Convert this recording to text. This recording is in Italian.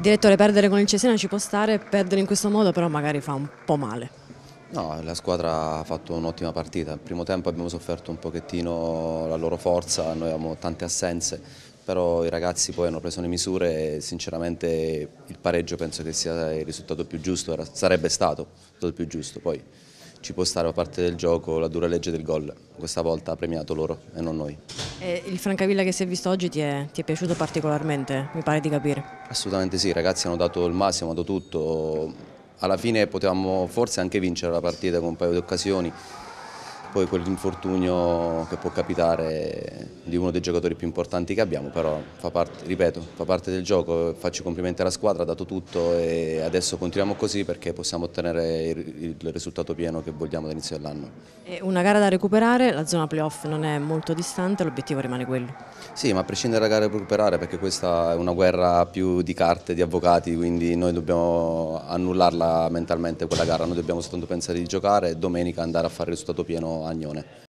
Direttore, perdere con il Cesena ci può stare, perdere in questo modo però magari fa un po' male. No, la squadra ha fatto un'ottima partita, al primo tempo abbiamo sofferto un pochettino la loro forza, noi avevamo tante assenze, però i ragazzi poi hanno preso le misure e sinceramente il pareggio penso che sia il risultato più giusto, sarebbe stato il risultato più giusto. Poi ci può stare a parte del gioco la dura legge del gol. Questa volta ha premiato loro e non noi. E il Francavilla che si è visto oggi ti è, ti è, piaciuto particolarmente, mi pare di capire. Assolutamente sì, i ragazzi hanno dato il massimo, hanno dato tutto. Alla fine potevamo forse anche vincere la partita con un paio di occasioni, poi quell'infortunio che può capitare di uno dei giocatori più importanti che abbiamo, però fa parte, ripeto, fa parte del gioco, faccio i complimenti alla squadra, ha dato tutto e adesso continuiamo così perché possiamo ottenere il risultato pieno che vogliamo dall'inizio dell'anno. Una gara da recuperare, la zona playoff non è molto distante, l'obiettivo rimane quello. Sì, ma a prescindere dalla gara da recuperare, perché questa è una guerra più di carte, di avvocati, quindi noi dobbiamo annullarla mentalmente quella gara, noi dobbiamo soltanto pensare di giocare e domenica andare a fare il risultato pieno a Agnone.